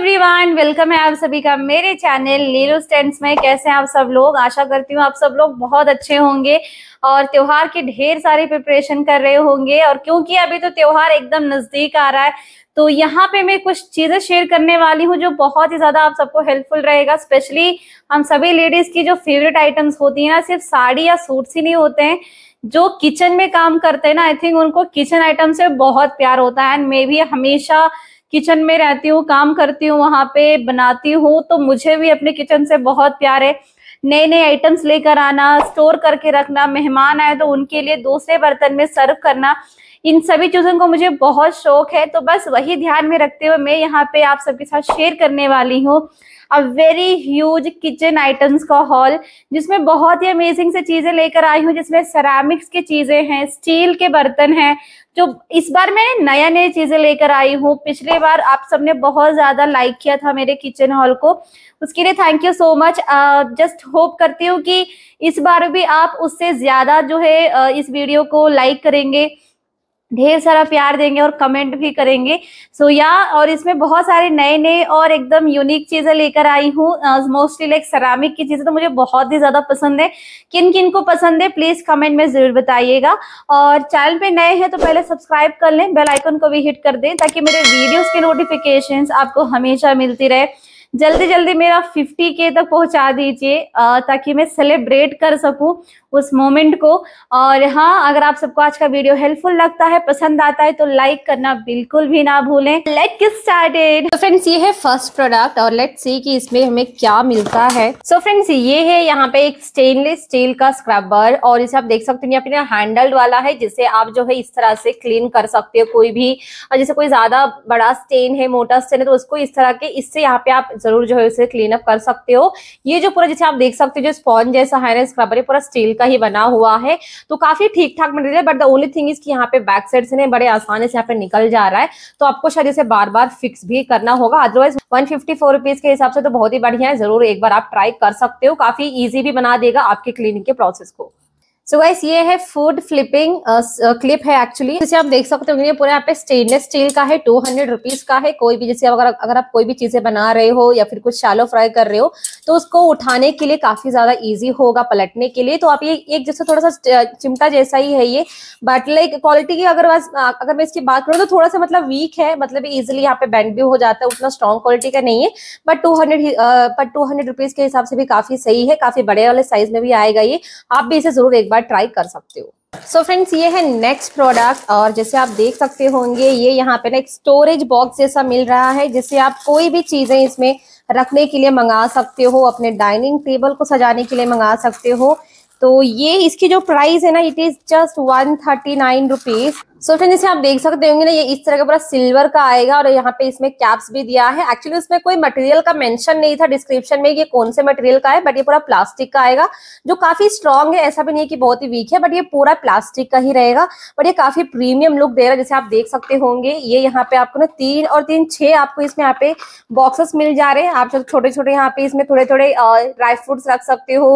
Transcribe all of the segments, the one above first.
everyone welcome है आप सभी का मेरे चैनल लीलो स्टेंट्स में कैसे हैं आप सब लोग आशा करती हूँ आप सब लोग बहुत अच्छे होंगे और त्योहार के ढेर सारी प्रिपरेशन कर रहे होंगे और क्योंकि अभी तो त्योहार एकदम नजदीक आ रहा है तो यहाँ पे मैं कुछ चीजें शेयर करने वाली हूँ जो बहुत ही ज्यादा आप सबको हेल्पफुल रहेगा स्पेशली हम सभी लेडीज की जो फेवरेट आइटम्स होती है ना सिर्फ साड़ी या सूट ही नहीं होते हैं जो किचन में काम करते हैं ना आई थिंक उनको किचन आइटम से बहुत प्यार होता है एंड मे भी हमेशा किचन में रहती हूँ काम करती हूँ वहां पे बनाती हूँ तो मुझे भी अपने किचन से बहुत प्यार है नए नए आइटम्स लेकर आना स्टोर करके रखना मेहमान आए तो उनके लिए दूसरे बर्तन में सर्व करना इन सभी चीज़ों को मुझे बहुत शौक है तो बस वही ध्यान में रखते हुए मैं यहाँ पे आप सबके साथ शेयर करने वाली हूँ a very huge kitchen items का हॉल जिसमें बहुत ही अमेजिंग से चीज़ें लेकर आई हूँ जिसमें सरामिक्स की चीज़ें हैं स्टील के बर्तन हैं जो इस बार मैं नया नई चीज़ें लेकर आई हूँ पिछले बार आप सबने बहुत ज़्यादा लाइक किया था मेरे किचन हॉल को उसके लिए thank you so much just hope करती हूँ कि इस बार भी आप उससे ज़्यादा जो है uh, इस वीडियो को लाइक करेंगे ढेर सारा प्यार देंगे और कमेंट भी करेंगे सो so, या yeah, और इसमें बहुत सारे नए नए और एकदम यूनिक चीजें लेकर आई हूँ मोस्टली लाइक सरामिक की चीजें तो मुझे बहुत ही ज्यादा पसंद है किन किन को पसंद है प्लीज कमेंट में जरूर बताइएगा और चैनल पे नए हैं तो पहले सब्सक्राइब कर लें बेलाइकन को भी हिट कर दें ताकि मेरे वीडियोज के नोटिफिकेशन आपको हमेशा मिलती रहे जल्दी जल्दी मेरा 50 के तक पहुंचा दीजिए ताकि मैं सेलिब्रेट कर सकूं उस मोमेंट को और हाँ अगर आप सबको आज का वीडियो हेल्पफुल लगता है पसंद आता है तो लाइक करना बिल्कुल भी ना भूलें लेट किस स्टार्टेड तो फ्रेंड्स ये है फर्स्ट प्रोडक्ट और लेट सी कि इसमें हमें क्या मिलता है सो so फ्रेंड्स ये है यहाँ पे एक स्टेनलेस स्टील का स्क्रबर और इसे आप देख सकते हो अपने हैंडल्ड वाला है जिसे आप जो है इस तरह से क्लीन कर सकते हो कोई भी और जैसे कोई ज्यादा बड़ा स्टेन है मोटा स्टेन है तो उसको इस तरह के इससे यहाँ पे आप जरूर जो है उसे क्लीन अप कर सकते हो ये जो पूरा जैसे आप देख सकते हो जो स्पॉन्ज जैसा है ना स्क्रबर ये पूरा स्टील का ही बना हुआ है तो काफी ठीक ठाक मटेरियल है but the only thing is कि यहाँ पे बैक साइड से बड़े आसानी से यहाँ पे निकल जा रहा है तो आपको शायद इसे बार बार फिक्स भी करना होगा otherwise one fifty four rupees के हिसाब से तो बहुत ही बढ़िया है जरूर एक बार आप ट्राई कर सकते हो काफी ईजी भी बना देगा आपके क्लीनिंग के प्रोसेस को सो so गाइस ये है फूड फ्लिपिंग क्लिप है एक्चुअली जैसे आप देख सकते होंगे पूरा यहाँ पे स्टेनलेस स्टील का है टू हंड्रेड रुपीज का है कोई भी जैसे अगर अगर आप कोई भी चीजें बना रहे हो या फिर कुछ शालो फ्राई कर रहे हो तो उसको उठाने के लिए काफी ज्यादा इजी होगा पलटने के लिए तो आप ये एक जैसा थोड़ा सा uh, चिमटा जैसा ही है ये बट लाइक क्वालिटी की अगर अगर मैं इसकी बात करूँ तो थोड़ा सा मतलब वीक है मतलब इजिली यहाँ पे बैंड भी हो जाता है उतना स्ट्रॉन्ग क्वालिटी का नहीं है but two hundred but two hundred rupees के हिसाब से भी काफी सही है काफी बड़े वाले साइज में भी आएगा ये आप भी इसे जरूर एक बार बार ट्राई कर सकते हो सो so फ्रेंड्स ये है नेक्स्ट प्रोडक्ट और जैसे आप देख सकते होंगे ये यहाँ पे ना एक स्टोरेज बॉक्स जैसा मिल रहा है जिससे आप कोई भी चीजें इसमें रखने के लिए मंगा सकते हो अपने डाइनिंग टेबल को सजाने के लिए मंगा सकते हो तो ये इसकी जो प्राइस है ना it is just one thirty nine rupees so friend इसे आप देख सकते होंगे ना ये इस तरह का पूरा सिल्वर का आएगा और यहाँ पे इसमें कैप्स भी दिया है एक्चुअली उसमें कोई मटेरियल का मेंशन नहीं था डिस्क्रिप्शन में ये कौन से मटेरियल का है बट ये पूरा प्लास्टिक का आएगा जो काफी स्ट्रांग है ऐसा भी नहीं है कि बहुत ही वीक है बट ये पूरा प्लास्टिक का ही रहेगा बट ये काफी प्रीमियम लुक दे रहा है जैसे आप देख सकते होंगे ये यहाँ पे आपको ना तीन और तीन छह आपको इसमें यहाँ पे बॉक्सेस मिल जा रहे हैं आप छोटे छोटे यहाँ पे इसमें थोड़े थोड़े ड्राई फ्रूट्स रख सकते हो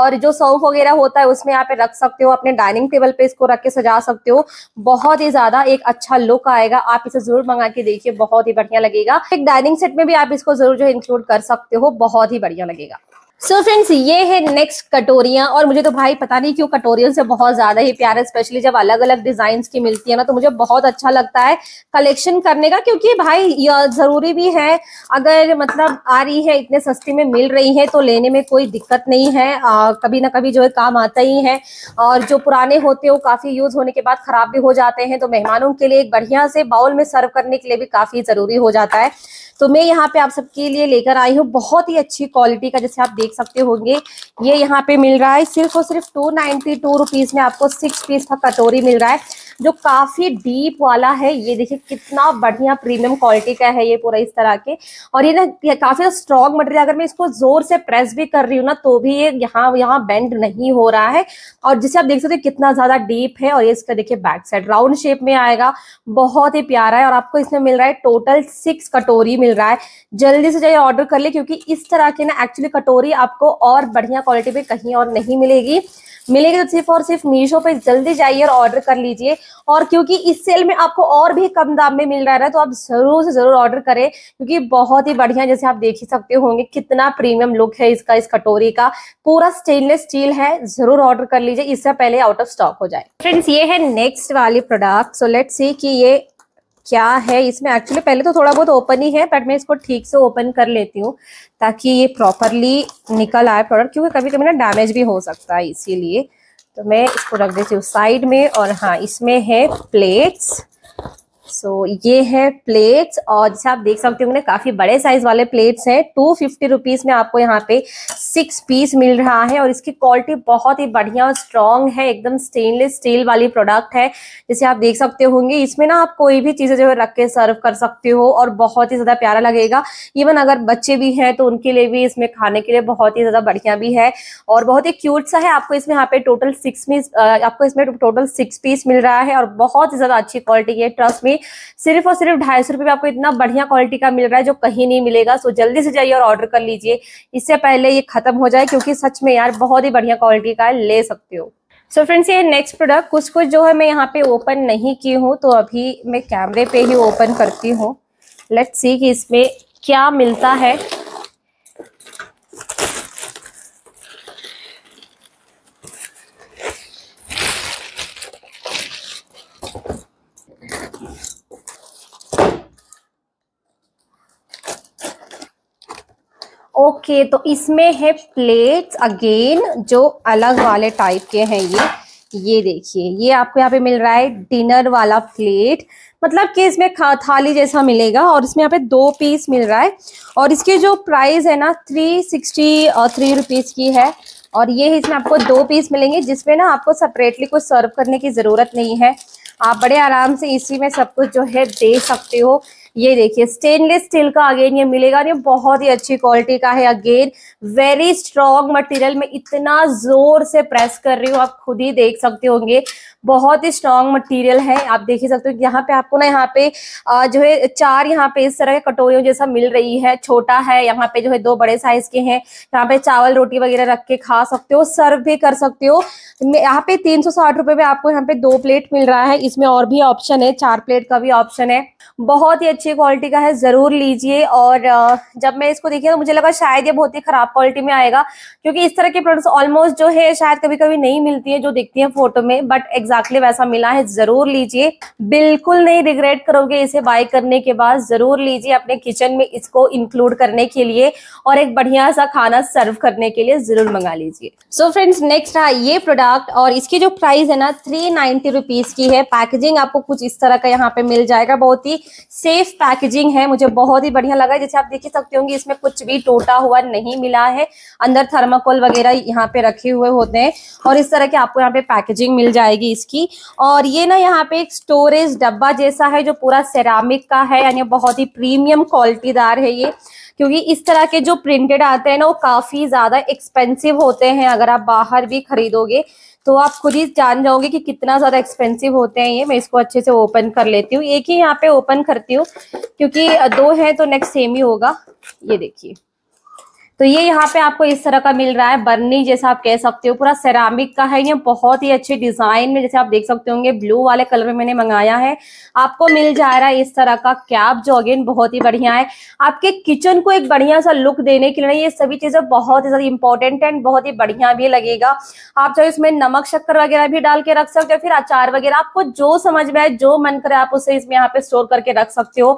और जो सौफ वगैरह होता है उसमें यहाँ पे रख सकते हो अपने डाइनिंग टेबल पे इसको रख के सजा सकते हो बहुत बहुत ही ज्यादा एक अच्छा लुक आएगा आप इसे जरूर मंगा के देखिए बहुत ही बढ़िया लगेगा एक डाइनिंग सेट में भी आप इसको जरूर जो इंक्लूड कर सकते हो बहुत ही बढ़िया लगेगा सो so फ्रेंड्स ये है नेक्स्ट कटोरियां और मुझे तो भाई पता नहीं क्यों कटोरियों से बहुत ज्यादा ही प्यार है स्पेशली जब अलग अलग डिजाइन की मिलती है ना तो मुझे बहुत अच्छा लगता है कलेक्शन करने का क्योंकि भाई यह जरूरी भी है अगर मतलब आ रही है इतने सस्ते में मिल रही है तो लेने में कोई दिक्कत नहीं है आ, कभी ना कभी जो है काम आता ही है और जो पुराने होते हैं वो काफी यूज होने के बाद खराब भी हो जाते हैं तो मेहमानों के लिए एक बढ़िया से बाउल में सर्व करने के लिए भी काफी जरूरी हो जाता है तो मैं यहाँ पे आप सबके लिए लेकर आई हूँ बहुत ही अच्छी क्वालिटी का जैसे आप देख देख सकते होंगे ये यहाँ पे मिल रहा है सिर्फ और सिर्फ टू नाइनटी टू रुपीज में आपको सिक्स पीस का कटोरी मिल रहा है जो काफी डीप वाला है ये देखिए कितना बढ़िया प्रीमियम क्वालिटी का है ये पूरा इस तरह के और ये ना ये काफी स्ट्रॉन्ग मटेरियल अगर मैं इसको जोर से प्रेस भी कर रही हूँ ना तो भी ये यहाँ यहाँ बेंड नहीं हो रहा है और जिसे आप देख सकते हो कितना ज्यादा डीप है और ये इसका देखिए बैक साइड राउंड शेप में आएगा बहुत ही प्यारा है और आपको इसमें मिल रहा है टोटल सिक्स कटोरी मिल रहा है जल्दी से जाइए ऑर्डर कर ले क्योंकि इस तरह की ना एक्चुअली कटोरी आपको और बढ़िया क्वालिटी में कहीं और नहीं मिलेगी मिलेगी तो सिर्फ और सिर्फ मीशो पे जल्दी जाइए और ऑर्डर कर लीजिए और क्योंकि इस सेल में आपको और भी कम दाम में मिल रहा है तो आप जरूर से जरूर ऑर्डर करें क्योंकि बहुत ही बढ़िया जैसे आप देख ही सकते होंगे कितना प्रीमियम लुक है इसका इस कटोरी का पूरा स्टेनलेस स्टील है जरूर ऑर्डर कर लीजिए इससे पहले आउट ऑफ स्टॉक हो जाए फ्रेंड्स ये है नेक्स्ट वाली प्रोडक्ट सो लेट सी की ये क्या है इसमें एक्चुअली पहले तो थोड़ा बहुत ओपन ही है बट मैं इसको ठीक से ओपन कर लेती हूँ ताकि ये प्रॉपरली निकल आए प्रोडक्ट क्योंकि कभी कभी ना डैमेज भी हो सकता है इसीलिए तो मैं इसको रख देती हूँ साइड में और हाँ इसमें है प्लेट्स सो so, ये है प्लेट्स और जैसे आप देख सकते होंगे काफी बड़े साइज वाले प्लेट्स हैं टू फिफ्टी रुपीज में आपको यहाँ पे सिक्स पीस मिल रहा है और इसकी क्वालिटी बहुत ही बढ़िया और स्ट्रांग है एकदम स्टेनलेस स्टील वाली प्रोडक्ट है जैसे आप देख सकते होंगे इसमें ना आप कोई भी चीजें जो है रख के सर्व कर सकते हो और बहुत ही ज्यादा प्यारा लगेगा इवन अगर बच्चे भी हैं तो उनके लिए भी इसमें खाने के लिए बहुत ही ज्यादा बढ़िया भी है और बहुत ही क्यूट सा है आपको इसमें यहाँ पे टोटल सिक्स पीस आपको इसमें टोटल सिक्स पीस मिल रहा है और बहुत ही ज्यादा अच्छी क्वालिटी है ट्रस्ट में सिर्फ और सिर्फ ढाई सौ रुपये में आपको इतना बढ़िया क्वालिटी का मिल रहा है जो कहीं नहीं मिलेगा सो जल्दी से जाइए और ऑर्डर कर लीजिए इससे पहले ये खत्म हो जाए क्योंकि सच में यार बहुत ही बढ़िया क्वालिटी का ले सकते हो सो so फ्रेंड्स ये नेक्स्ट प्रोडक्ट कुछ कुछ जो है मैं यहाँ पे ओपन नहीं की हूँ तो अभी मैं कैमरे पे ही ओपन करती हूँ लेट्स सी कि इसमें क्या मिलता है ओके तो इसमें है प्लेट्स अगेन जो अलग वाले टाइप के हैं ये ये देखिए ये आपको यहाँ पे मिल रहा है डिनर वाला प्लेट मतलब कि इसमें थाली जैसा मिलेगा और इसमें यहाँ पे दो पीस मिल रहा है और इसके जो प्राइस है ना थ्री सिक्सटी थ्री रुपीज़ की है और ये इसमें आपको दो पीस मिलेंगे जिसमें ना आपको सेपरेटली कुछ सर्व करने की ज़रूरत नहीं है आप बड़े आराम से इसी में सब कुछ जो है दे सकते हो ये देखिए स्टेनलेस स्टील का अगेन ये मिलेगा ये बहुत ही अच्छी क्वालिटी का है अगेन वेरी स्ट्रॉन्ग मटेरियल में इतना जोर से प्रेस कर रही हूँ आप खुद ही देख सकते होंगे बहुत ही स्ट्रॉन्ग मटेरियल है आप देख ही सकते हो यहाँ पे आपको ना यहाँ पे जो है चार यहाँ पे इस तरह के कटोरियों जैसा मिल रही है छोटा है यहाँ पे जो है दो बड़े साइज के हैं यहाँ पे चावल रोटी वगैरह रख के खा सकते हो सर्व भी कर सकते हो यहाँ पे तीन सौ साठ में आपको यहाँ पे दो प्लेट मिल रहा है इसमें और भी ऑप्शन है चार प्लेट का भी ऑप्शन है बहुत ही अच्छी क्वालिटी का है ज़रूर लीजिए और जब मैं इसको देखी तो मुझे लगा शायद ये बहुत ही ख़राब क्वालिटी में आएगा क्योंकि इस तरह के प्रोडक्ट्स ऑलमोस्ट जो है शायद कभी कभी नहीं मिलती है जो दिखती है फोटो में बट एग्जैक्टली वैसा मिला है ज़रूर लीजिए बिल्कुल नहीं रिग्रेट करोगे इसे बाय करने के बाद ज़रूर लीजिए अपने किचन में इसको इंक्लूड करने के लिए और एक बढ़िया सा खाना सर्व करने के लिए ज़रूर मंगा लीजिए सो फ्रेंड्स नेक्स्ट है ये प्रोडक्ट और इसकी जो प्राइस है ना थ्री नाइन्टी की है पैकेजिंग आपको कुछ इस तरह का यहाँ पे मिल जाएगा बहुत ही सेफ पैकेजिंग है मुझे बहुत ही बढ़िया लगा जैसे आप देख सकते होंगे इसमें कुछ भी टूटा हुआ नहीं मिला है अंदर थर्माकोल वगैरह यहाँ पे रखे हुए होते हैं और इस तरह के आपको यहाँ पे पैकेजिंग मिल जाएगी इसकी और ये ना यहाँ पे एक स्टोरेज डब्बा जैसा है जो पूरा सेरामिक का है यानी बहुत ही प्रीमियम क्वालिटीदार है ये क्योंकि इस तरह के जो प्रिंटेड आते हैं ना वो काफी ज्यादा एक्सपेंसिव होते हैं अगर आप बाहर भी खरीदोगे तो आप खुद ही जान जाओगे कि कितना ज्यादा एक्सपेंसिव होते हैं ये मैं इसको अच्छे से ओपन कर लेती हूँ एक ही यहाँ पे ओपन करती हूँ क्योंकि दो है तो नेक्स्ट सेम ही होगा ये देखिए तो ये यहाँ पे आपको इस तरह का मिल रहा है बर्नी जैसा आप कह सकते हो पूरा सेरामिक का है ये बहुत ही अच्छे डिजाइन में जैसे आप देख सकते होंगे ब्लू वाले कलर में मैंने मंगाया है आपको मिल जा रहा है इस तरह का कैप जो अगेन बहुत ही बढ़िया है आपके किचन को एक बढ़िया सा लुक देने के लिए ये सभी चीजें बहुत ही ज्यादा इंपॉर्टेंट एंड बहुत ही बढ़िया भी लगेगा आप चाहे इसमें नमक शक्कर वगैरह भी डाल के रख सकते हो फिर अचार वगैरह आपको जो समझ में आए जो मन करे आप उसे इसमें यहाँ पे स्टोर करके रख सकते हो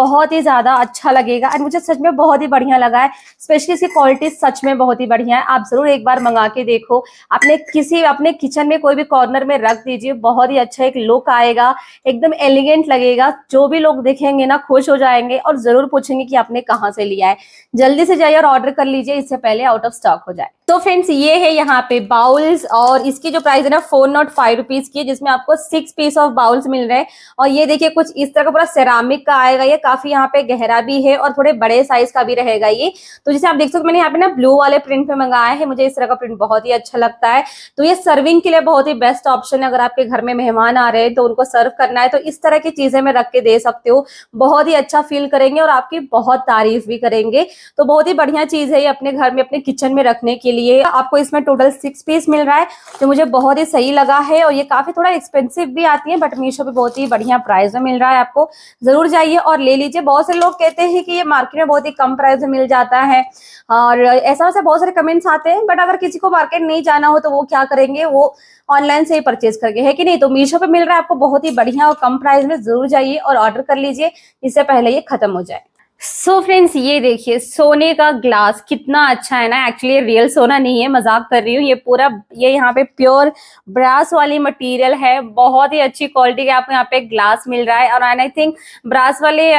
बहुत ही ज्यादा अच्छा लगेगा एंड मुझे सच में बहुत ही बढ़िया लगा है स्पेशली इसकी क्वालिटी सच में बहुत ही बढ़िया है आप जरूर एक बार मंगा के देखो अपने किसी अपने किचन में कोई भी कॉर्नर में रख दीजिए बहुत ही अच्छा एक लुक आएगा एकदम एलिगेंट लगेगा जो भी लोग देखेंगे ना खुश हो जाएंगे और जरूर पूछेंगे कि आपने कहाँ से लिया है जल्दी से जाइए और ऑर्डर कर लीजिए इससे पहले आउट ऑफ स्टॉक हो जाए तो फ्रेंड्स ये है यहाँ पे बाउल्स और इसकी जो प्राइस है ना फोर नॉट फाइव रुपीज की जिसमें आपको सिक्स पीस ऑफ बाउल्स मिल रहे हैं और ये देखिए कुछ इस तरह का पूरा सेरामिक का आएगा ये काफी यहाँ पे गहरा भी है और थोड़े बड़े साइज का भी रहेगा ये तो जैसे आप देख सकते तो मैंने यहाँ पे ना ब्लू वाले प्रिंट में मंगाया है मुझे इस तरह का प्रिंट बहुत ही अच्छा लगता है तो ये सर्विंग के लिए बहुत ही बेस्ट ऑप्शन है अगर आपके घर में मेहमान आ रहे हैं तो उनको सर्व करना है तो इस तरह की चीजें मैं रख के दे सकते हो बहुत ही अच्छा फील करेंगे और आपकी बहुत तारीफ भी करेंगे तो बहुत ही बढ़िया चीज है ये अपने घर में अपने किचन में रखने के लिए आपको इसमें टोटल सिक्स पीस मिल रहा है जो मुझे बहुत ही सही लगा है और ये काफी थोड़ा एक्सपेंसिव भी आती है बट मीशो पे बहुत ही बढ़िया प्राइस में मिल रहा है आपको जरूर जाइए और ले लीजिए बहुत से लोग कहते हैं कि ये मार्केट में बहुत ही कम प्राइस में मिल जाता है और ऐसा वैसे बहुत सारे कमेंट्स आते हैं बट अगर किसी को मार्केट नहीं जाना हो तो वो क्या करेंगे वो ऑनलाइन से ही परचेज करके है कि नहीं तो मीशो पे मिल रहा है आपको बहुत ही बढ़िया और कम प्राइस में जरूर जाइए और ऑर्डर कर लीजिए इससे पहले ये खत्म हो जाए सो so फ्रेंड्स ये देखिए सोने का ग्लास कितना अच्छा है ना एक्चुअली रियल सोना नहीं है मजाक कर रही हूँ ये पूरा ये यहाँ पे प्योर ब्रास वाली मटेरियल है बहुत ही अच्छी क्वालिटी का आपको यहाँ पे ग्लास मिल रहा है और आई थिंक ब्रास वाले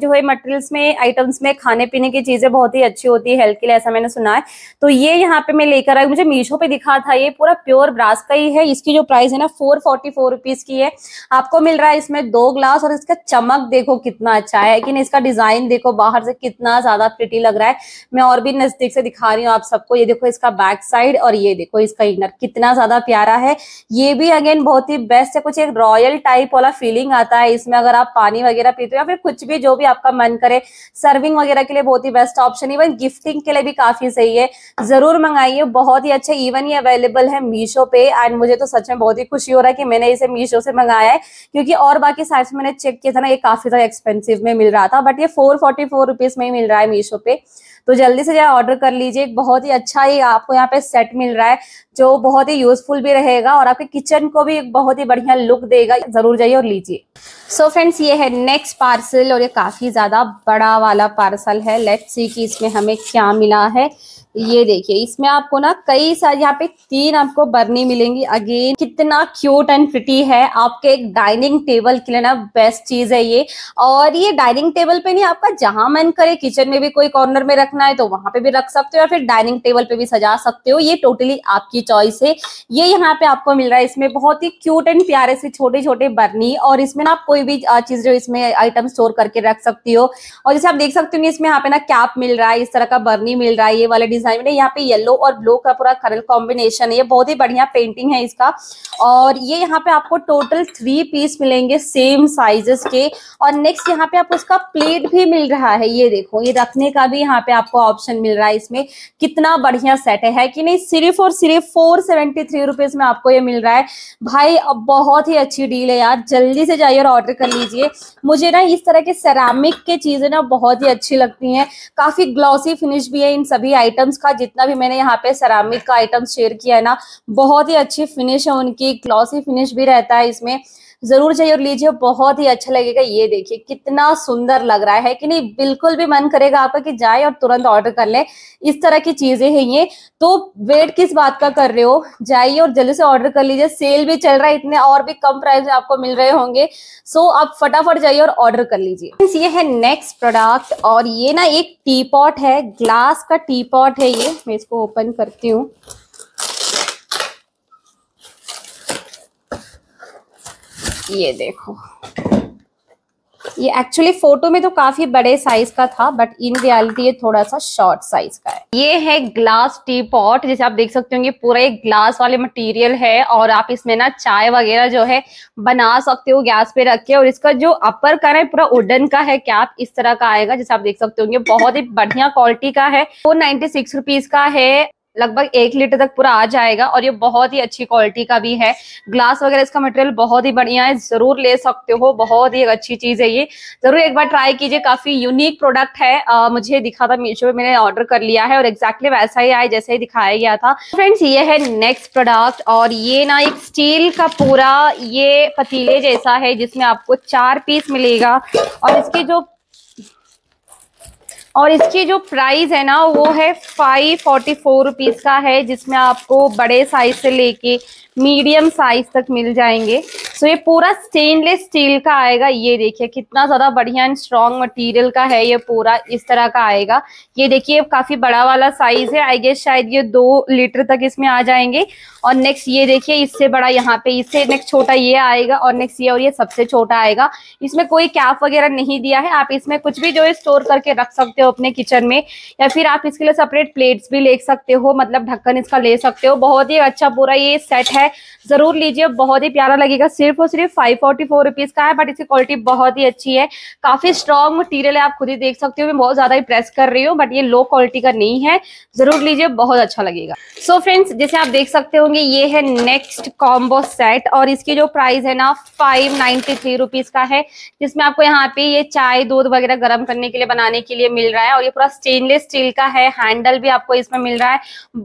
जो है मटेरियल्स में आइटम्स में खाने पीने की चीजें बहुत ही अच्छी होती है हेल्थ के लिए ऐसा मैंने सुना है तो ये यहाँ पे मैं लेकर आई मुझे मीशो पे दिखा था ये पूरा प्योर ब्रास का ही है इसकी जो प्राइस है ना फोर फोर्टी की है आपको मिल रहा है इसमें दो ग्लास और इसका चमक देखो कितना अच्छा है लेकिन इसका डिजाइन देखो बाहर से कितना ज्यादा प्रिटी लग रहा है मैं और भी नजदीक से दिखा रही हूँ आप सबको ये देखो इसका बैक साइड और ये देखो इसका इनर कितना ज्यादा प्यारा है ये भी अगेन बहुत ही बेस्ट है कुछ एक रॉयल टाइप वाला फीलिंग आता है इसमें अगर आप पानी वगैरह पीते हो या फिर कुछ भी जो भी आपका मन करे सर्विंग वगैरह के लिए बहुत ही बेस्ट ऑप्शन इवन गिफ्टिंग के लिए भी काफी सही है जरूर मंगाइए बहुत ही अच्छा इवन ये अवेलेबल है मीशो पे एंड मुझे तो सच में बहुत ही खुशी हो रहा है कि मैंने इसे मीशो से मंगाया है क्योंकि और बाकी साइट्स मैंने चेक किया था ना ये काफी ज्यादा एक्सपेंसिव में मिल रहा था बट ये फोर फोर्टी फोर रुपीज में ही मिल रहा है मीशो पे तो जल्दी से जाए ऑर्डर कर लीजिए एक बहुत ही अच्छा ही आपको यहाँ पे सेट मिल रहा है जो बहुत ही यूजफुल भी रहेगा और आपके किचन को भी एक बहुत ही बढ़िया लुक देगा जरूर जाइए और लीजिए सो so फ्रेंड्स ये है नेक्स्ट पार्सल और ये काफी ज्यादा बड़ा वाला पार्सल है लेट्स सी कि इसमें हमें क्या मिला है ये देखिए इसमें आपको ना कई सारे यहाँ पे तीन आपको बर्नी मिलेंगी अगेन कितना क्यूट एंड फिटी है आपके एक डाइनिंग टेबल के लिए ना बेस्ट चीज है ये और ये डाइनिंग टेबल पे नहीं आपका जहां मन करे किचन में भी कोई कॉर्नर में रखना है तो वहां पे भी रख सकते हो या फिर डाइनिंग टेबल पे भी सजा सकते हो ये टोटली आपकी चॉइस है ये यहाँ पे आपको मिल रहा है इसमें बहुत ही क्यूट एंड प्यारे से छोटे छोटे बर्नी और इसमें ना आप कोई भी चीज जो इसमें आइटम स्टोर करके रख सकती हो और जैसे आप देख सकते हो इसमें यहाँ पे ना कैप मिल रहा है इस तरह का बर्नी मिल रहा है ये वाले डिजाइन डिजाइन में यहाँ पे येलो और ब्लू का पूरा कलर कॉम्बिनेशन है ये बहुत ही बढ़िया पेंटिंग है इसका और ये यहाँ पे आपको टोटल थ्री पीस मिलेंगे सेम साइजेस के और नेक्स्ट यहाँ पे आपको उसका प्लेट भी मिल रहा है ये देखो ये रखने का भी यहाँ पे आपको ऑप्शन मिल रहा है इसमें कितना बढ़िया सेट है, है कि नहीं सिर्फ और सिर्फ फोर सेवेंटी थ्री रुपीज में आपको ये मिल रहा है भाई अब बहुत ही अच्छी डील है यार जल्दी से जाइए और ऑर्डर कर लीजिए मुझे ना इस तरह के सेरामिक के चीजें ना बहुत ही अच्छी लगती है काफी ग्लॉसी फिनिश भी है इन सभी आइटम्स आइटम्स का जितना भी मैंने यहाँ पे सरामिक का आइटम शेयर किया है ना बहुत ही अच्छी फिनिश है उनकी ग्लॉसी फिनिश भी रहता है इसमें जरूर चाहिए और लीजिए बहुत ही अच्छा लगेगा ये देखिए कितना सुंदर लग रहा है कि नहीं बिल्कुल भी मन करेगा आपका कि जाए और तुरंत ऑर्डर कर ले इस तरह की चीजें हैं ये तो वेट किस बात का कर रहे हो जाइए और जल्दी से ऑर्डर कर लीजिए सेल भी चल रहा है इतने और भी कम प्राइस में आपको मिल रहे होंगे सो आप फटाफट जाइए और ऑर्डर कर लीजिए ये है नेक्स्ट प्रोडक्ट और ये ना एक टीपॉट है ग्लास का टी पॉट है ये मैं इसको ओपन करती हूँ ये देखो ये एक्चुअली फोटो में तो काफी बड़े साइज का था बट इन रियलिटी ये थोड़ा सा शॉर्ट साइज का है ये है ग्लास टी पॉट जैसे आप देख सकते होंगे पूरा एक ग्लास वाले मटेरियल है और आप इसमें ना चाय वगैरह जो है बना सकते हो गैस पे रख के और इसका जो अपर का है पूरा उडन का है कैप इस तरह का आएगा जैसे आप देख सकते होंगे बहुत ही बढ़िया क्वालिटी का है फोर नाइन्टी सिक्स रुपीज का है लगभग एक लीटर तक पूरा आ जाएगा और ये बहुत ही अच्छी क्वालिटी का भी है ग्लास वगैरह इसका मटेरियल बहुत ही बढ़िया है जरूर ले सकते हो बहुत ही अच्छी चीज है ये जरूर एक बार ट्राई कीजिए काफी यूनिक प्रोडक्ट है आ, मुझे दिखा था मीशो में मैंने ऑर्डर कर लिया है और एक्जैक्टली वैसा ही आया जैसे ही दिखाया गया था फ्रेंड्स ये है नेक्स्ट प्रोडक्ट और ये ना एक स्टील का पूरा ये पतीले जैसा है जिसमें आपको चार पीस मिलेगा और इसके जो और इसकी जो प्राइस है ना वो है फाइव फोर्टी फोर रुपीज़ का है जिसमें आपको बड़े साइज से लेके मीडियम साइज तक मिल जाएंगे सो ये पूरा स्टेनलेस स्टील का आएगा ये देखिए कितना ज़्यादा बढ़िया एंड स्ट्रॉन्ग मटेरियल का है ये पूरा इस तरह का आएगा ये देखिए काफ़ी बड़ा वाला साइज है आई गेस शायद ये दो लीटर तक इसमें आ जाएंगे और नेक्स्ट ये देखिए इससे बड़ा यहाँ पे इससे नेक्स्ट छोटा ये आएगा और नेक्स्ट ये और ये सबसे छोटा आएगा इसमें कोई कैप वगैरह नहीं दिया है आप इसमें कुछ भी जो है स्टोर करके रख सकते हो हो अपने किचन में या फिर आप इसके लिए सेपरेट प्लेट्स भी ले सकते हो मतलब ढक्कन इसका ले सकते हो बहुत ही अच्छा पूरा ये सेट है जरूर लीजिए बहुत ही प्यारा लगेगा सिर्फ और सिर्फ फाइव फोर्टी फोर रुपीज का है बट इसकी क्वालिटी बहुत ही अच्छी है काफी स्ट्रॉन्ग मटीरियल है आप खुद ही देख सकते हो मैं बहुत ज्यादा ही प्रेस कर रही हूँ बट ये लो क्वालिटी का नहीं है जरूर लीजिए बहुत अच्छा लगेगा सो so फ्रेंड्स जैसे आप देख सकते होंगे ये है नेक्स्ट कॉम्बो सेट और इसकी जो प्राइस है ना फाइव नाइनटी थ्री रुपीज का है जिसमें आपको यहाँ पे ये चाय दूध वगैरह गर्म करने के लिए बनाने के लिए मिल रहा है और ये पूरा स्टेनलेस स्टील का है हैंडल भी आपको इसमें मिल रहा है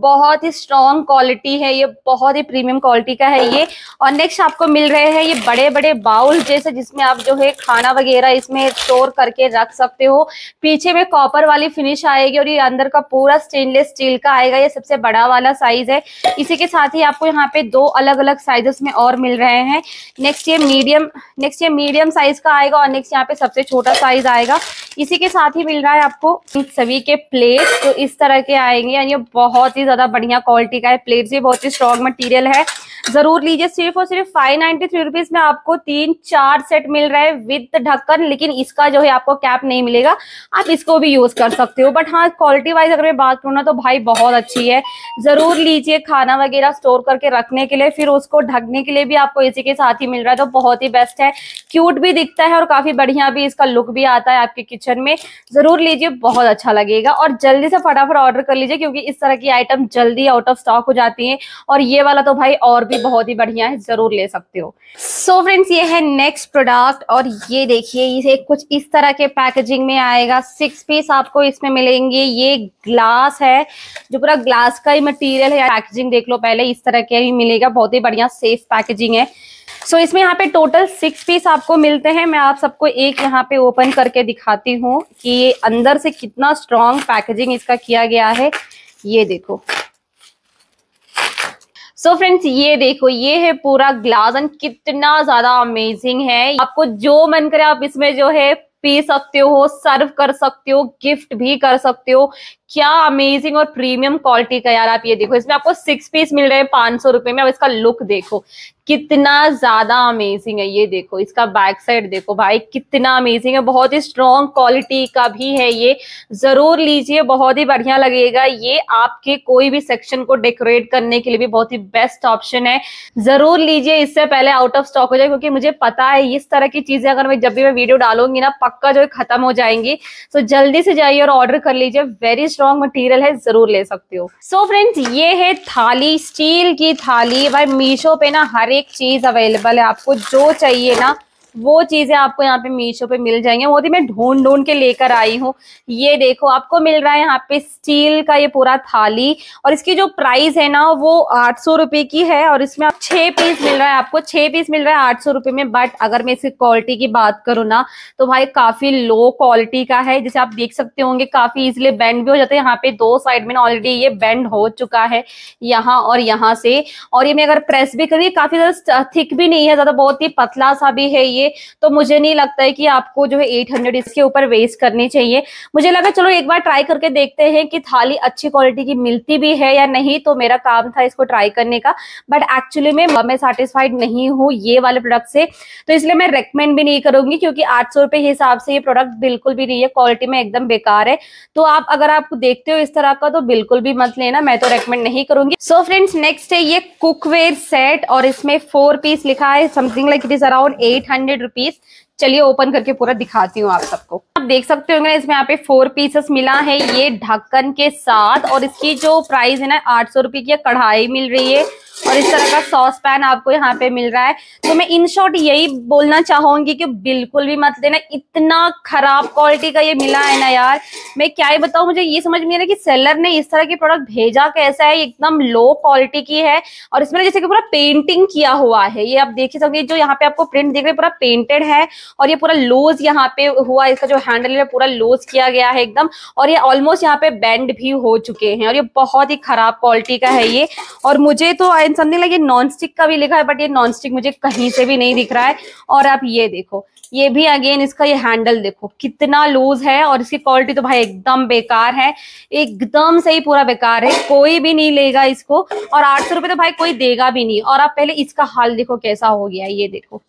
बहुत ही स्ट्रॉन्ग क्वालिटी है ये बहुत ही प्रीमियम क्वालिटी का है ये और नेक्स्ट आपको मिल रहे हैं ये बड़े बड़े बाउल जैसे जिसमें आप जो है खाना वगैरह इसमें स्टोर करके रख सकते हो पीछे में कॉपर वाली फिनिश आएगी और ये अंदर का पूरा स्टेनलेस स्टील का आएगा ये सबसे बड़ा वाला साइज है इसी के साथ ही आपको यहाँ पे दो अलग अलग साइजेस में और मिल रहे हैं नेक्स्ट ये मीडियम नेक्स्ट ये मीडियम साइज का आएगा और नेक्स्ट यहाँ पे सबसे छोटा साइज आएगा इसी के साथ ही मिल रहा है आपको इन सभी के प्लेट तो इस तरह के आएंगे यानी बहुत ही ज्यादा बढ़िया क्वालिटी का है प्लेट भी बहुत ही स्ट्रॉन्ग मटेरियल है जरूर लीजिए सिर्फ और सिर्फ फाइव नाइनटी थ्री रुपीज में आपको तीन चार सेट मिल रहा है विद ढक्कन लेकिन इसका जो है आपको कैप नहीं मिलेगा आप इसको भी यूज कर सकते हो बट हाँ क्वालिटी वाइज अगर मैं बात करूँ ना तो भाई बहुत अच्छी है जरूर लीजिए खाना वगैरह स्टोर करके रखने के लिए फिर उसको ढकने के लिए भी आपको इसी के साथ ही मिल रहा है तो बहुत ही बेस्ट है क्यूट भी दिखता है और काफी बढ़िया भी इसका लुक भी आता है आपके किचन में जरूर लीजिए बहुत अच्छा लगेगा और जल्दी से फटाफट ऑर्डर कर लीजिए क्योंकि इस तरह की आइटम जल्दी आउट ऑफ स्टॉक हो जाती है और ये वाला तो भाई और भी बहुत ही बढ़िया है जरूर ले सकते हो सो so फ्रेंड्स ये है नेक्स्ट प्रोडक्ट और ये देखिए ये कुछ इस तरह के पैकेजिंग में आएगा सिक्स पीस आपको इसमें मिलेंगे ये ग्लास है जो पूरा ग्लास का ही मटेरियल है पैकेजिंग देख लो पहले इस तरह के ही मिलेगा बहुत ही बढ़िया सेफ पैकेजिंग है सो so, इसमें यहाँ पे टोटल सिक्स पीस आपको मिलते हैं मैं आप सबको एक यहाँ पे ओपन करके दिखाती हूँ कि ये अंदर से कितना स्ट्रॉन्ग पैकेजिंग इसका किया गया है ये देखो सो so फ्रेंड्स ये देखो ये है पूरा ग्लास एंड कितना ज्यादा अमेजिंग है आपको जो मन करे आप इसमें जो है पी सकते हो सर्व कर सकते हो गिफ्ट भी कर सकते हो क्या अमेजिंग और प्रीमियम क्वालिटी का यार आप ये देखो इसमें आपको सिक्स पीस मिल रहे हैं पांच सौ रुपए में अब इसका लुक देखो कितना ज्यादा अमेजिंग है ये देखो इसका बैक साइड देखो भाई कितना अमेजिंग है बहुत ही स्ट्रॉन्ग क्वालिटी का भी है ये जरूर लीजिए बहुत ही बढ़िया लगेगा ये आपके कोई भी सेक्शन को डेकोरेट करने के लिए भी बहुत ही बेस्ट ऑप्शन है जरूर लीजिए इससे पहले आउट ऑफ स्टॉक हो जाए क्योंकि मुझे पता है इस तरह की चीजें अगर मैं जब भी मैं वीडियो डालूंगी ना पक्का जो है खत्म हो जाएंगी सो जल्दी से जाइए और ऑर्डर कर लीजिए वेरी स्ट्रॉन्ग मटीरियल है जरूर ले सकते हो सो फ्रेंड्स ये है थाली स्टील की थाली भाई मीशो पे ना हर एक चीज अवेलेबल है आपको जो चाहिए ना वो चीज़ें आपको यहाँ पे मीशो पे मिल जाएंगे वो भी मैं ढूंढ ढूंढ के लेकर आई हूँ ये देखो आपको मिल रहा है यहाँ पे स्टील का ये पूरा थाली और इसकी जो प्राइस है ना वो आठ सौ की है और इसमें आप छह पीस मिल रहा है आपको छह पीस मिल रहा है आठ सौ में बट अगर मैं इसकी क्वालिटी की बात करूँ ना तो भाई काफ़ी लो क्वालिटी का है जैसे आप देख सकते होंगे काफ़ी इजिली बैंड भी हो जाते हैं यहाँ पे दो साइड में ऑलरेडी ये बैंड हो चुका है यहाँ और यहाँ से और ये मैं अगर प्रेस भी करी काफ़ी ज़्यादा थिक भी नहीं है ज़्यादा बहुत ही पतला सा भी है ये चाहिए तो मुझे नहीं लगता है कि आपको जो है एट हंड्रेड इसके ऊपर वेस्ट करनी चाहिए मुझे लगा चलो एक बार ट्राई करके देखते हैं कि थाली अच्छी क्वालिटी की मिलती भी है या नहीं तो मेरा काम था इसको ट्राई करने का बट एक्चुअली में मैं सेटिस्फाइड नहीं हूँ ये वाले प्रोडक्ट से तो इसलिए मैं रेकमेंड भी नहीं करूंगी क्योंकि आठ सौ के हिसाब से ये प्रोडक्ट बिल्कुल भी नहीं है क्वालिटी में एकदम बेकार है तो आप अगर आप देखते हो इस तरह का तो बिल्कुल भी मत लेना मैं तो रेकमेंड नहीं करूंगी सो फ्रेंड्स नेक्स्ट है ये कुकवेयर सेट और इसमें फोर पीस लिखा है something like it is around hundred rupees चलिए ओपन करके पूरा दिखाती हूँ आप सबको आप देख सकते होंगे इसमें यहाँ पे फोर पीसेस मिला है ये ढक्कन के साथ और इसकी जो प्राइस है ना आठ सौ की कढ़ाई मिल रही है और इस तरह का सॉस पैन आपको यहाँ पे मिल रहा है तो मैं इन शॉर्ट यही बोलना चाहूंगी कि बिल्कुल भी मत लेना इतना खराब क्वालिटी का ये मिला है ना यार मैं क्या ही बताऊ मुझे ये समझ में आ रहा कि सेलर ने इस तरह के प्रोडक्ट भेजा कैसा है एकदम लो क्वालिटी की है और इसमें जैसे कि पूरा पेंटिंग किया हुआ है ये आप देख ही सकते जो यहाँ पे आपको प्रिंट देख रहे पूरा पेंटेड है और ये पूरा लूज यहाँ पे हुआ इसका जो हैंडल है पूरा लूज किया गया है एकदम और ये ऑलमोस्ट यहाँ पे बैंड भी हो चुके हैं और ये बहुत ही खराब क्वालिटी का है ये और मुझे तो आई समथिंग लाइक ये नॉन स्टिक का भी लिखा है बट ये नॉन स्टिक मुझे कहीं से भी नहीं दिख रहा है और आप ये देखो ये भी अगेन इसका ये हैंडल देखो कितना लूज है और इसकी क्वालिटी तो भाई एकदम बेकार है एकदम से ही पूरा बेकार है कोई भी नहीं लेगा इसको और आठ सौ रुपये तो भाई कोई देगा भी नहीं और आप पहले इसका हाल देखो कैसा हो गया ये देखो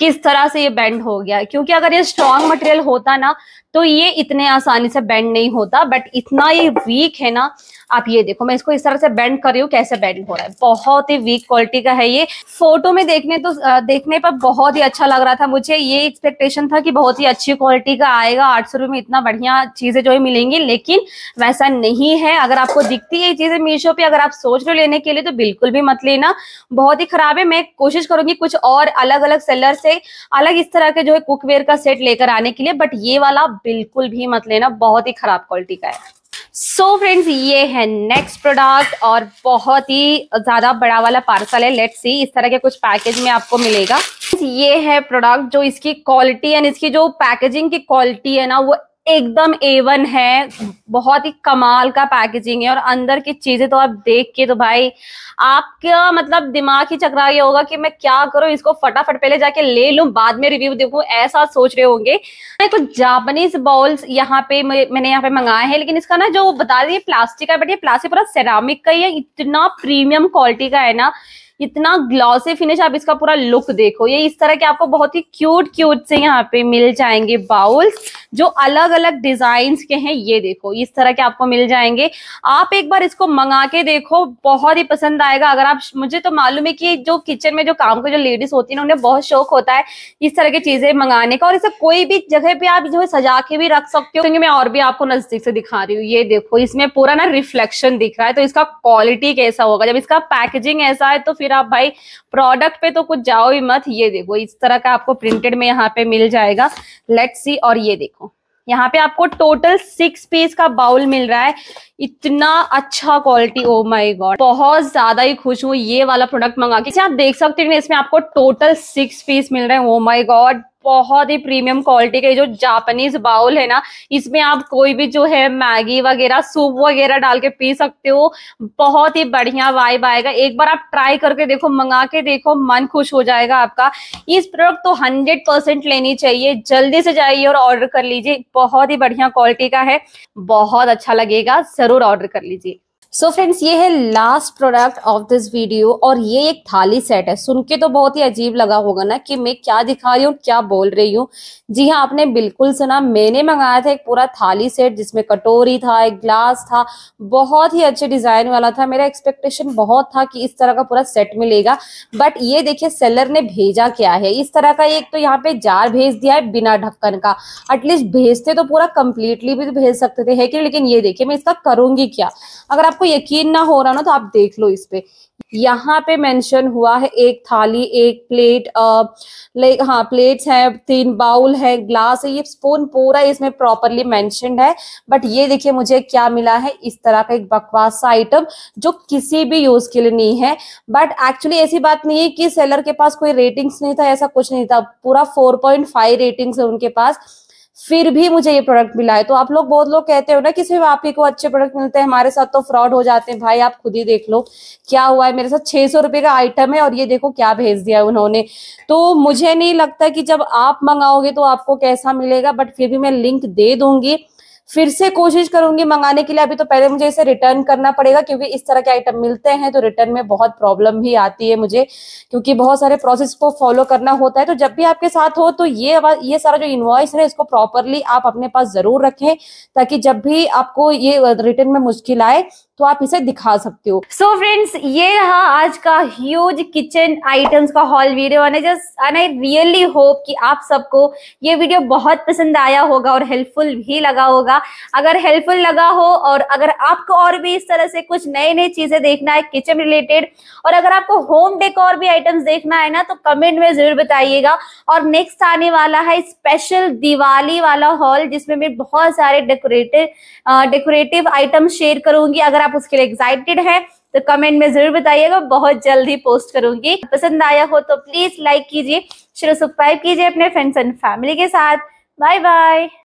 किस तरह से ये बेंड हो गया क्योंकि अगर ये स्ट्रांग मटेरियल होता ना तो ये इतने आसानी से बेंड नहीं होता बट इतना ये वीक है ना आप ये देखो मैं इसको इस तरह से बेंड कर रही हूँ कैसे बेंड हो रहा है बहुत ही वीक क्वालिटी का है ये फोटो में देखने तो देखने पर बहुत ही अच्छा लग रहा था मुझे ये एक्सपेक्टेशन था कि बहुत ही अच्छी क्वालिटी का आएगा आठ सौ में इतना बढ़िया चीजें जो है मिलेंगी लेकिन वैसा नहीं है अगर आपको दिखती है ये चीजें मीशो पे अगर आप सोच रहे हो लेने के लिए तो बिल्कुल भी मत लेना बहुत ही खराब है मैं कोशिश करूंगी कुछ और अलग अलग सेलर टेलर से अलग इस तरह के जो है कुकवेयर का सेट लेकर आने के लिए बट ये वाला बिल्कुल भी मत लेना बहुत ही खराब क्वालिटी का है सो so फ्रेंड्स ये है नेक्स्ट प्रोडक्ट और बहुत ही ज्यादा बड़ा वाला पार्सल है लेट्स सी इस तरह के कुछ पैकेज में आपको मिलेगा ये है प्रोडक्ट जो इसकी क्वालिटी एंड इसकी जो पैकेजिंग की क्वालिटी है ना वो एकदम ए वन है बहुत ही कमाल का पैकेजिंग है और अंदर की चीजें तो आप देख के तो भाई आपका मतलब दिमाग ही चकरा ये होगा कि मैं क्या करूं इसको फटाफट पहले जाके ले लूं बाद में रिव्यू देखूं ऐसा सोच रहे होंगे मैं कुछ जापानीज बॉल्स यहाँ पे मैंने यहाँ पे मंगाए हैं लेकिन इसका ना जो बता दें प्लास्टिक का बट ये प्लास्टिक पूरा सेरामिक का ही है इतना प्रीमियम क्वालिटी का है ना इतना ग्लॉसी फिनिश आप इसका पूरा लुक देखो ये इस तरह के आपको बहुत ही क्यूट क्यूट से यहाँ पे मिल जाएंगे बाउल्स जो अलग अलग डिजाइन के हैं ये देखो इस तरह के आपको मिल जाएंगे आप एक बार इसको मंगा के देखो बहुत ही पसंद आएगा अगर आप मुझे तो मालूम है कि जो किचन में जो काम के जो लेडीज होती है ना उन्हें बहुत शौक होता है इस तरह की चीजें मंगाने का और इसे कोई भी जगह पे आप जो है सजा के भी रख सकते हो क्योंकि मैं और भी आपको नजदीक से दिखा रही हूँ ये देखो इसमें पूरा ना रिफ्लेक्शन दिख रहा है तो इसका क्वालिटी कैसा होगा जब इसका पैकेजिंग ऐसा है तो फिर फिर आप भाई प्रोडक्ट पे तो कुछ जाओ ही मत ये देखो इस तरह का आपको प्रिंटेड में यहाँ पे मिल जाएगा लेट सी और ये देखो यहाँ पे आपको टोटल सिक्स पीस का बाउल मिल रहा है इतना अच्छा क्वालिटी ओ माय गॉड बहुत ज्यादा ही खुश हूँ ये वाला प्रोडक्ट मंगा के आप देख सकते हैं इसमें आपको टोटल सिक्स पीस मिल रहे हैं ओ माय गॉड बहुत ही प्रीमियम क्वालिटी का जो जापानीज बाउल है ना इसमें आप कोई भी जो है मैगी वगैरह सूप वगैरह डाल के पी सकते हो बहुत ही बढ़िया वाइब आएगा एक बार आप ट्राई करके देखो मंगा के देखो मन खुश हो जाएगा आपका इस प्रोडक्ट तो हंड्रेड परसेंट लेनी चाहिए जल्दी से जाइए और ऑर्डर कर लीजिए बहुत ही बढ़िया क्वालिटी का है बहुत अच्छा लगेगा जरूर ऑर्डर कर लीजिए सो so फ्रेंड्स ये है last product of this video और ये एक थाली सेट है सुन के तो बहुत ही अजीब लगा होगा ना कि मैं क्या दिखा रही हूँ क्या बोल रही हूँ जी हाँ आपने बिल्कुल सुना मैंने मंगाया था एक पूरा थाली सेट जिसमें कटोरी था एक ग्लास था बहुत ही अच्छे डिजाइन वाला था मेरा एक्सपेक्टेशन बहुत था कि इस तरह का पूरा सेट मिलेगा बट ये देखिए सेलर ने भेजा क्या है इस तरह का एक तो यहाँ पे जार भेज दिया है बिना ढक्कन का एटलीस्ट भेजते तो पूरा कंप्लीटली भी तो भेज सकते थे है कि लेकिन ये देखिए मैं इसका करूंगी क्या अगर आपको यकीन ना हो रहा ना तो आप देख लो इस पे यहाँ पे मेंशन हुआ है एक थाली एक प्लेट लाइक हाँ प्लेट्स हैं तीन बाउल है ग्लास है ये स्पून पूरा इसमें प्रॉपरली मेंशन है बट ये देखिए मुझे क्या मिला है इस तरह का एक बकवास आइटम जो किसी भी यूज के लिए नहीं है बट एक्चुअली ऐसी बात नहीं है कि सेलर के पास कोई रेटिंग्स नहीं था ऐसा कुछ नहीं था पूरा फोर पॉइंट फाइव रेटिंग्स है उनके पास फिर भी मुझे ये प्रोडक्ट मिला है तो आप लोग बहुत लोग कहते हो ना कि सिर्फ आप ही को अच्छे प्रोडक्ट मिलते हैं हमारे साथ तो फ्रॉड हो जाते हैं भाई आप खुद ही देख लो क्या हुआ है मेरे साथ छह सौ रुपए का आइटम है और ये देखो क्या भेज दिया है उन्होंने तो मुझे नहीं लगता कि जब आप मंगाओगे तो आपको कैसा मिलेगा बट फिर भी मैं लिंक दे दूंगी फिर से कोशिश करूंगी मंगाने के लिए अभी तो पहले मुझे इसे रिटर्न करना पड़ेगा क्योंकि इस तरह के आइटम मिलते हैं तो रिटर्न में बहुत प्रॉब्लम भी आती है मुझे क्योंकि बहुत सारे प्रोसेस को फॉलो करना होता है तो जब भी आपके साथ हो तो ये ये सारा जो इन्वॉइस है इसको प्रॉपरली आप अपने पास जरूर रखें ताकि जब भी आपको ये रिटर्न में मुश्किल आए तो आप इसे दिखा सकते हो सो so फ्रेंड्स ये रहा आज का ह्यूज किचन आइटम्स का haul video and just and I really hope कि आप सबको ये वीडियो बहुत पसंद आया होगा और हेल्पफुल भी लगा होगा अगर हेल्पफुल लगा हो और अगर आपको और भी इस तरह से कुछ नई नई चीजें देखना है किचन रिलेटेड और अगर आपको होम डेकोर भी आइटम्स देखना है ना तो कमेंट में जरूर बताइएगा और नेक्स्ट आने वाला है स्पेशल दिवाली वाला हॉल जिसमें मैं बहुत सारे डेकोरेटिव डेकोरेटिव आइटम शेयर करूंगी अगर आप उसके लिए एक्साइटेड हैं तो कमेंट में जरूर बताइएगा बहुत जल्द ही पोस्ट करूंगी पसंद आया हो तो प्लीज लाइक कीजिए शेयर सब्सक्राइब कीजिए अपने फ्रेंड्स एंड फैमिली के साथ बाय बाय